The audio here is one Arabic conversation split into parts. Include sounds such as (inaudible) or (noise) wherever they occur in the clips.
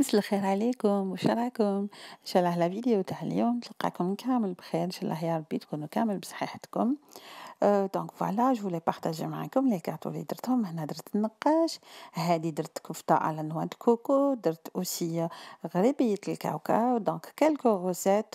مساء الخير عليكم وش راكم ان شاء الله الفيديو فيديو تاع اليوم تلقاكم كامل بخير ان شاء الله يا ربي تكونوا كامل بصحتكم دونك فوالا جو لي بارطاجي معاكم لي كارتو لي درتهم هنا درت النقاش هذه درت كفته على نوا كوكو درت اوسي غريبيه الكاوكاو دونك كالكو غوسيت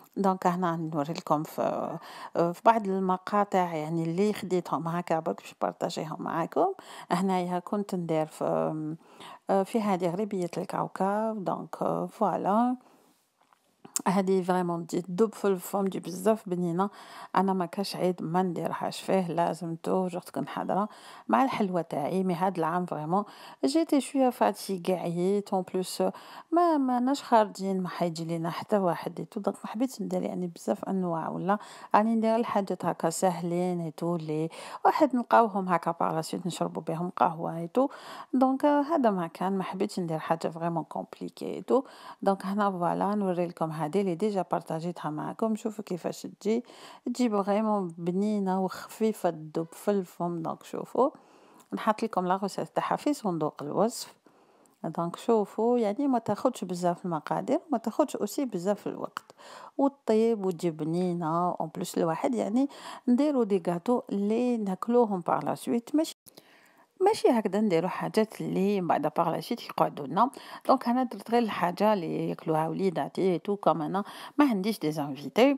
دونك هنا نوريلكم في في بعض المقاطع يعني اللي خديتهم هكا برك باش بارطاجيهم معاكم هنايا كنت ندير في في هذه غريبيه الكاوكاو دونك فوالا هذه فريمون دي في فوم دي بزاف بنينه انا ما كاش عيد ما نديرهاش فيه لازم تو جوغ تكون حاضره مع الحلوه تاعي مي هاد العام فريمون جيتي شويه فاتيكا عييت اون بلوس ما ماناش خارجين ما حيجي لينا حتى واحد تو دونك ما حبيتش ندير يعني بزاف انواع ولا راني ندير الحاجات هكا ساهلين ايتو لي واحد نلقاوهم هكا باراسيوت نشربوا بهم قهوه ايتو دونك هذا ما كان ما حبيتش ندير حاجه فريمون كومبليكي ايتو تو دونك هنا فوالا نوري لكم هاد العادة اللي ديجا بارطاجيتها معاكم شوفوا كيفاش تجي تجي فريمون بنينة وخفيفة تذوب في الفم دونك شوفوا نحط لكم ريسيت تاعها في صندوق الوصف دونك شوفوا يعني ما تاخدش بزاف المقادير ما تاخدش اوسي بزاف الوقت وطيب وتجي بنينه اون بلوس الواحد يعني نديروا دي غاتو اللي ناكلوهم بار لا سويت ماشي ماشي هكذا نديرو حاجات اللي من بعد باغ تيقعدو لنا دونك انا درت غير الحاجة اللي ياكلوها وليداتي تو كوم انا ما عنديش دي زانفيتي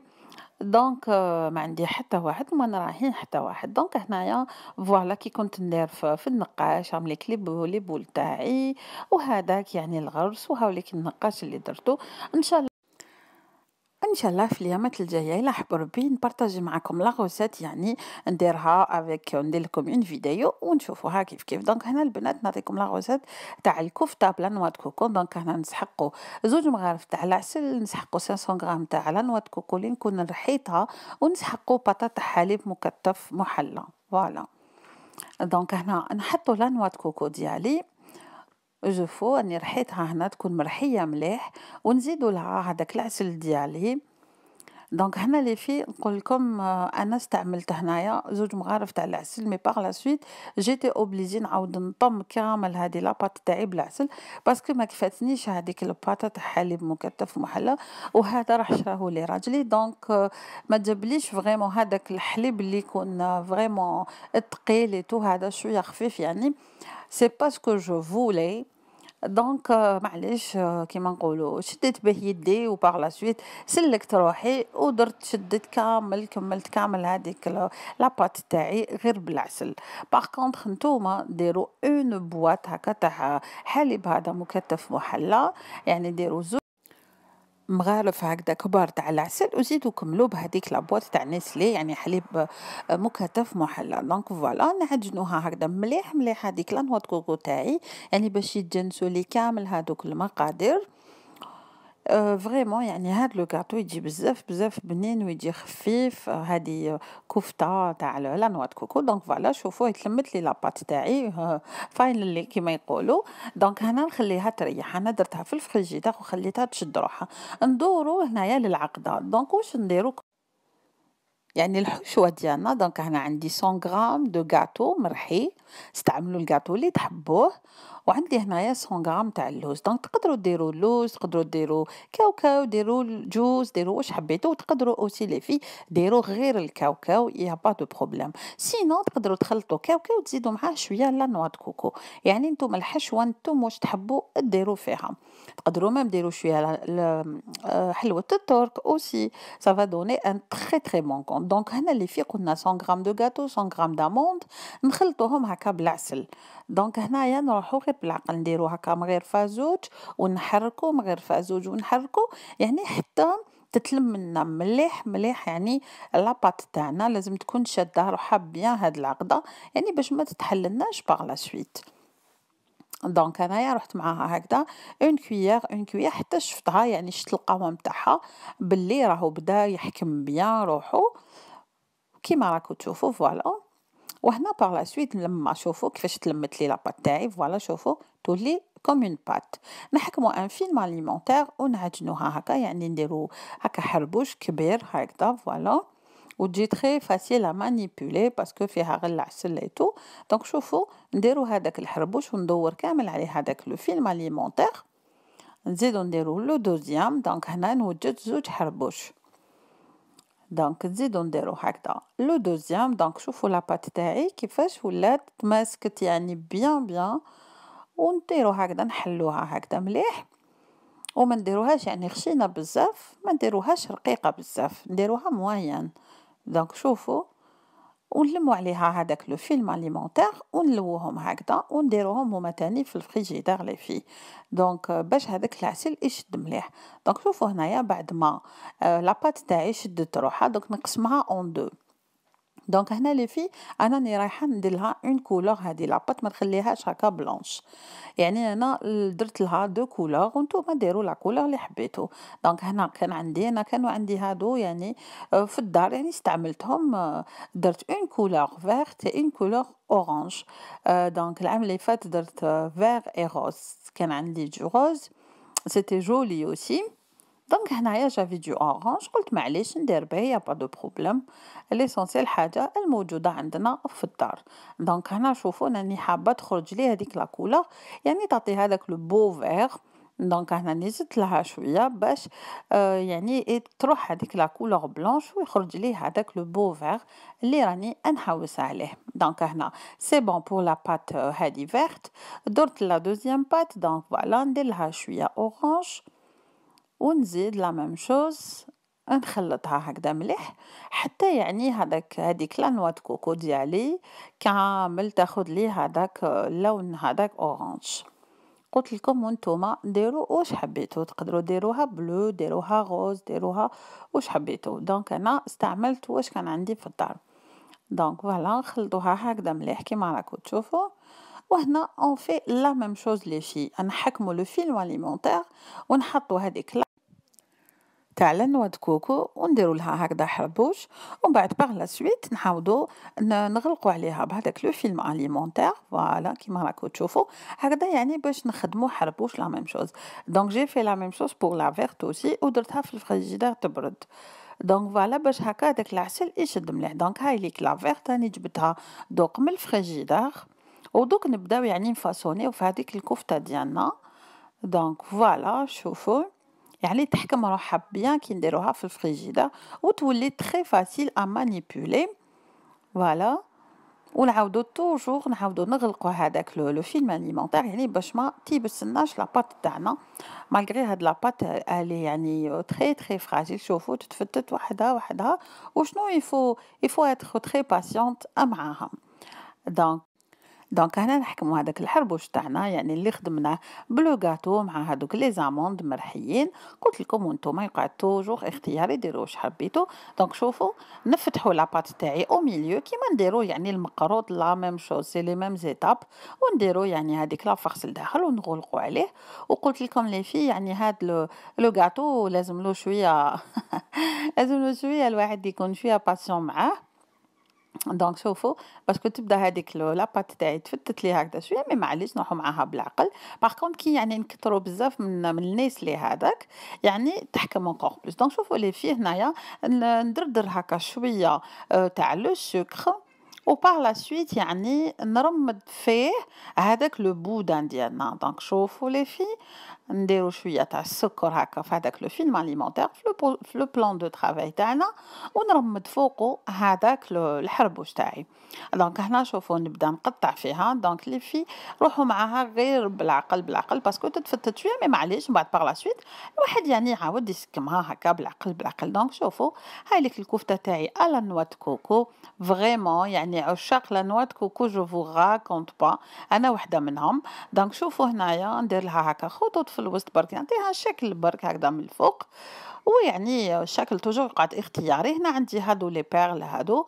دونك ما عندي حتى واحد وما نراهين حتى واحد دونك هنايا فوالا كي كنت ندير في النقاش عامل لي بول تاعي وهذاك يعني الغرس وهاوليك النقاش اللي درتو ان شاء الله ان شاء الله في اليامات الجايه الى حب ربي نبارطاجي معكم لا غوسيت يعني نديرها افيك ندير لكم اون فيديو ونشوفوها كيف كيف دونك هنا البنات نعطيكم لا غوسيت تاع الكفته بلا نوا كوكو دونك هنا نسحقوا زوج مغارف تاع العسل نسحقوا 500 غرام تاع لا نوا كوكو اللي نكون نرحيتها ونسحقوا بطاطا حليب مكتف محلى فوالا دونك هنا نحطوا لا نوا كوكو ديالي جوفو راني رحيتها هنا تكون مرحية مليح ونزيدوا لها هذاك العسل ديالي دونك هنا لي في نقول لكم آه، انا استعملت هنايا زوج مغارف تاع العسل مي باغ لا سويت جيتي اوبليجي نعاود نطم كامل هذه لاباط تاعي بالعسل باسكو ما كفاتنيش هذيك الباطا تاع حليب مكثف محلى وهذا راح شراه لي راجلي دونك آه، ما جابليش فريمون هذاك الحليب اللي يكون فريمون ثقيل تو هذا شويه خفيف يعني سي باسكو جو فولي دونك euh, معليش euh, كيما نقولوا شديت به يدي وبار لا سويت سلكت روحي ودرت شدت كامل كملت كامل هذيك لاباط تاعي غير بالعسل باغ كونطخ نتوما ديروا اون بواط هكا تاع حليب هذا مكتف محلى يعني ديروا مغالف هكذا كبار تاع العسل وزيدوا كملوا بهذيك لابواط تاع نسلي يعني حليب آه، مكثف محلى دونك فوالا نعجنوها هكذا مليح مليح هذيك لا نوا كوكو تاعي يعني باش يتجنسوا لي كامل هذوك المقادير فريمون يعني هاد لو كاطو يجي بزاف بزاف بنين ويجي خفيف هادي كفته تاع لا نوا كوكو دونك فوالا شوفوه تلمت لي لاباط تاعي فاينلي كيما يقولوا دونك هنا نخليها تريح انا درتها في الفريجيدير وخليتها تشد روحها ندورو هنايا للعقده دونك واش نديرو يعني الحشوه ديالنا دونك هنا عندي 100 غرام دو كاطو مرحي استعملوا الكاطو اللي تحبوه وعندي هنايا 100 غرام تاع اللوز دونك تقدروا ديروا اللوز تقدروا ديروا كاوكاو ديروا الجوز ديروا واش حبيتوا وتقدروا اوسي لي في ديروا غير الكاوكاو يا با دو بروبليم سينو تقدروا تخلطوا كاوكاو وتزيدوا معاه شويه لا نوا كوكو يعني نتوما الحشوه نتوما واش تحبوا ديروا فيها تقدروا مام ديروا شويه آه، حلوه الترك اوسي سافا دوني ان تري تري بون كون دونك هنا اللي في قلنا 100 غرام دو غاتو 100 غرام داموند نخلطوهم هكا هكا بالعسل دونك هنايا نروحو غير بالعقل نديرو هكا من غير فازوج ونحركو من غير فازوج ونحركو يعني حتى تتلم لنا مليح مليح يعني لاباط تاعنا لازم تكون شاده روحها بيان هاد العقده يعني باش ما تتحللناش باغ لا سويت دونك انايا رحت معاها هكذا اون كويير اون كويير حتى شفتها يعني شفت القوام تاعها باللي راهو بدا يحكم بيان روحو كيما راكو تشوفوا فوالا وهنا باغ لا سويت لما شوفوا كيفاش تلمت لي لاباط تاعي فوالا شوفوا تولي كوم اون بات نحكمو ان فيلم اليمونتير ونعجنوها هكا يعني نديرو هكا حربوش كبير هكذا فوالا وتجي تخي فاسيل ا مانيبيولي باسكو فيها غير العسل اي تو دونك شوفوا نديرو هذاك الحربوش وندور كامل عليه هذاك لو فيلم اليمونتير نزيدو نديرو لو دوزيام دونك هنا نوجد زوج حربوش دونك نزيدو نديرو هكذا لو دوزيام دونك شوفو لاباط تاعي كيفاش ولات تماسكت يعني بيان بيان ونديرو هكذا نحلوها هكذا مليح وما نديروهاش يعني خشينه بزاف ما نديروهاش رقيقه بزاف نديروها موين دونك شوفو ونلمو عليها هذاك لو فيلم اليمونتير ونلوهم هكذا ونديروهم هما تاني في الفريجيدير لي في دونك آه، باش هذاك العسل يشد مليح دونك شوفوا هنايا بعد ما آه، لاباط تاعي شدت روحها دونك نقسمها اون دو دونك هنا لي في انا راني رايحه ندير لها اون كولور هذه لاباط ما نخليهاش هكا بلونش يعني انا درت لها دو كولور وانتم ديروا لا كولور اللي حبيتو دونك هنا كان عندي انا كانوا عندي هادو يعني آه، في الدار يعني استعملتهم آه، درت اون كولور فيرت اون كولور اورانج دونك العام اللي فات درت فير اي روز كان عندي جو روز سيتي جولي اوسي دونك هنايا جا فيديو اورانج قلت معليش ندير به يا با دو بروبليم ليسونسيال حاجه الموجوده عندنا في الدار دونك هنا شوفوا راني حابه تخرج لي هذيك لا كولور يعني تعطي هذاك لو بو فيغ دونك هنا نزلت لها شويه باش آه يعني تروح هذيك لا كولور بلونش ويخرج لي هذاك لو بو فيغ اللي راني نحوس عليه دونك هنا سي بون بور لا بات هادي فيرت درت لا دوزيام بات دونك فوالا ندير لها شويه اورانج ونزيد لا ميم شوز نخلطها هكذا مليح حتى يعني هذاك هذيك لا نوا كوكو ديالي كامل تاخذ لي هذاك اللون هذاك اورانج قلت لكم وانتم ديروا واش حبيتوا تقدروا ديروها بلو ديروها غوز ديروها واش حبيتوا دونك انا استعملت واش كان عندي في الدار دونك فوالا نخلطوها هكذا مليح كيما راكم تشوفوا وهنا اون في لا ميم شوز لي في نحكموا لو فيلم اليمونتير ونحطوا هذيك تاع لنواد كوكو ونديروا لها هكذا حربوش ومن بعد باغ لا سويت نحاودوا نغلقو عليها بهذاك لو فيلم اليمونتير فوالا كيما راكو تشوفو هكذا يعني باش نخدمو حربوش لا ميم شوز دونك جي في لا ميم شوز بور لا فيرت اوسي ودرتها في الفريجيدير تبرد دونك فوالا باش هكا داك العسل يشد مليح دونك هاي ليك لا فيرت راني جبتها دوق من الفريجيدير ودوك نبداو يعني نفاسونيو في هذيك الكفته ديالنا دونك فوالا شوفوا يعني تحكم روحها بيان كي نديروها في الفريجيدا وتولي تخي فاسيل ا مانيبيولي فوالا ونعاودو توجور نعاودو نغلقو هذاك لو فيلم اليمونتير يعني باش ما تيبسناش لاباط تاعنا مالغري هاد لاباط الي يعني تري تري فراجيل شوفو تتفتت وحدها وحدها وشنو يفو يفو اتخ تري باسيونت معاها دونك دونك هنا نحكموا هذاك الحربوش تاعنا يعني اللي خدمناه بلو غاتو مع هذوك لي زاموند مرحيين قلت لكم وانتم يقعد توجور اختياري ديروا واش حبيتوا دونك شوفوا نفتحوا لاباط تاعي او ميليو كيما نديروا يعني المقروط لا ميم شوز سي لي ميم زيتاب ونديروا يعني هذيك لا فخس لداخل ونغلقوا عليه وقلت لكم لي في يعني هاد لو لو غاتو لازم له شويه (laughs) لازم له شويه الواحد يكون شويه باسيون معاه دونك شوفوا باسكو تبدا هذيك لاباط تاعي تفتت لي هكذا شويه مي معليش نروحو معاها بالعقل باغ كونت كي يعني نكثروا بزاف من من الناس لي هذاك يعني تحكم اونكور بلوس دونك شوفوا لي فيه هنايا ندردر هكا شويه تاع لو سكر وبار لا سويت يعني نرمد فيه هذاك لو بودان ديالنا دونك شوفوا لي في نديرو شويه تاع السكر هكا في هذاك لو فيلم اليمونتير في لو بلان دو ترافاي تاعنا ونرمد فوقو هذاك الحربوش تاعي دونك هنا شوفو نبدا نقطع فيها دونك لي في روحو معاها غير بالعقل بالعقل باسكو تتفتت شويه مي معليش من بعد باغ لا سويت الواحد يعني يعاود يسكمها هكا بالعقل بالعقل دونك شوفو هاي ليك الكفته تاعي ا لا نواه كوكو فريمون يعني عشاق لا نواه كوكو جو فو با انا وحده منهم دونك شوفو هنايا ندير لها هكا خطوط في الوسط برك نعطيها شكل برك هكذا من الفوق ويعني الشكل توجور قاعد اختياري هنا عندي هادو لي بيرل هادو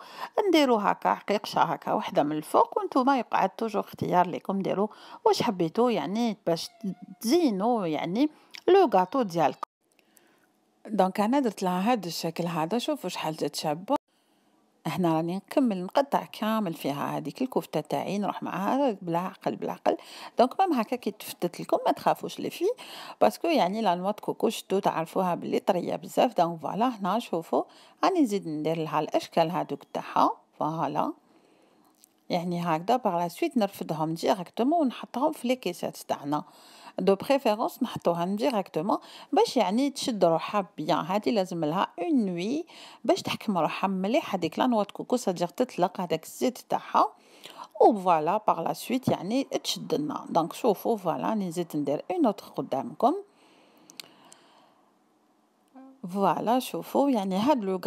نديرو هكا حقيقشه هكا وحده من الفوق وانتم يقعد توجور اختيار ليكم ديرو واش حبيتو يعني باش تزينو يعني لو غاتو ديالكم دونك انا درت لها هاد الشكل هذا شوفوا شحال جات شابه هنا راني نكمل نقطع كامل فيها هذيك الكفته تاعي نروح معاها بالعقل بالعقل دونك مام هكا كي تفتت لكم ما تخافوش لي في باسكو يعني لا نوات كوكو شتو تعرفوها بلي طريه بزاف دونك فوالا هنا شوفوا راني نزيد ندير لها الاشكال هذوك تاعها فوالا يعني هكذا باغ لا سويت نرفدهم ديريكتومون ونحطهم في لي كيسات تاعنا دو بريفيرونس نحطوهم ديريكتومون باش يعني تشد روحها بيان هادي لازم لها اون نوي باش تحكم روحها مليح هذيك لا la كوكو سادير تطلق هذاك الزيت تاعها و فوالا باغ لا سويت يعني تشد لنا دونك شوفوا فوالا نزيد ندير اون اوتر قدامكم فوالا شوفوا يعني Vous لو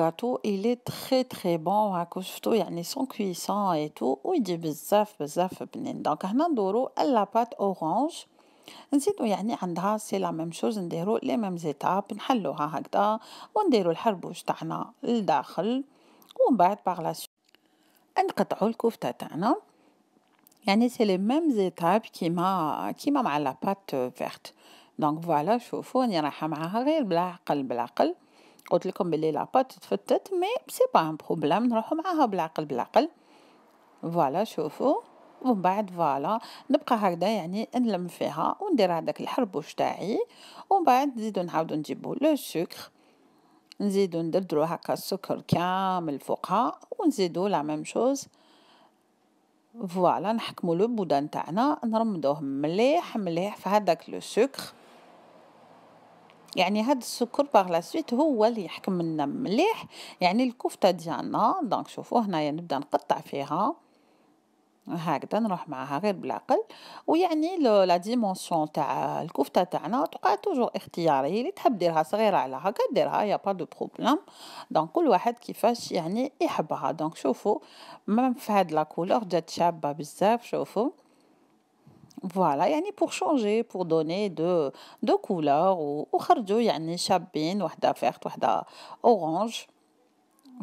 très très bon, يعني سون اي تو بزاف بزاف بنين دونك ندورو نزيدو يعني عندها سي لا ميم شوز نديرو لي ميم زيتاب نحلوها هكذا ونديرو الحربوش تاعنا لداخل ومن بعد باغ نقطعو الكفته تاعنا يعني سي لي ميم زيتاب كيما كيما مع لا بات فيرت دونك فوالا شوفو راني رايحه معاها غير بلا عقل بلا عقل قلت لكم بلي بات تفتت مي سي با ان بروبليم نروحو معاها بالعقل بالعقل فوالا شوفو ومن بعد فوالا نبقى هكذا يعني نلم فيها وندير هذاك الحربوش تاعي ومن بعد نزيدو نعاودو نجيبو لو سكر نزيدو ندردرو هكا السكر كامل فوقها ونزيدو لا ميم شوز فوالا نحكمو لو بودان تاعنا نرمدوه مليح مليح في هذاك لو سكر يعني هاد السكر باغ لا سويت هو اللي يحكم لنا مليح يعني الكفته ديالنا دونك شوفوا هنايا نبدا نقطع فيها هكذا نروح معاها غير بالعقل ويعني لو لا ديمونسيون تاع الكفته تاعنا تبقى توجور اختياري اللي تحب ديرها صغيره على هكا ديرها يا با دو بروبليم دونك كل واحد كيفاش يعني يحبها دونك شوفوا مام في هاد لا كولور جات شابه بزاف شوفوا فوالا يعني بور شونجي بور دوني دو دو كولور وخرجوا يعني شابين وحده فيرت وحده اورانج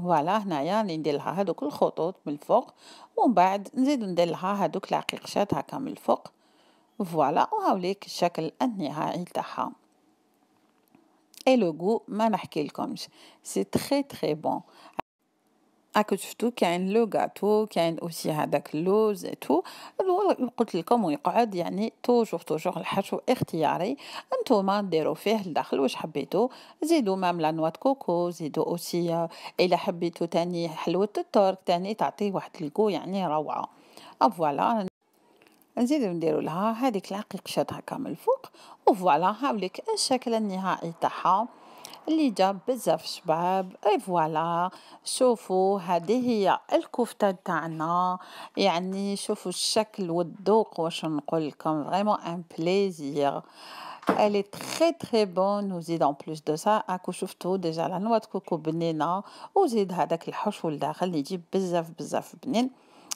فوالا هنايا اللي ندير لها هذوك الخطوط من الفوق ومن بعد نزيد ندير لها هذوك العقيقشات هكا من الفوق فوالا وهاوليك الشكل النهائي تاعها اي لوغو ما نحكي لكمش سي تري تري بون راكم شفتو كاين لو غاتو كاين اوسي هذاك اللوز تو قلت لكم ويقعد يعني توجور توجور الحشو اختياري انتوما ديروا فيه الداخل واش حبيتو زيدوا مام لا نوا كوكو زيدوا اوسي الا حبيتو تاني حلوه الترك تاني تعطيه واحد الكو يعني روعه فوالا نزيدو نديرو لها هذيك العقيق شاد هكا من الفوق وفوالا هاوليك الشكل النهائي تاعها اللي جاب بزاف شباب اي فوالا شوفوا هذه هي الكفته تاعنا يعني شوفوا الشكل والذوق واش نقول لكم فريمون ان بليزير elle est très très bonne وزيد en plus de ça اكو شفتوا ديجا لا نوا كوكو بنينه وزيد هذاك الحشو لداخل يجيب بزاف بزاف بنين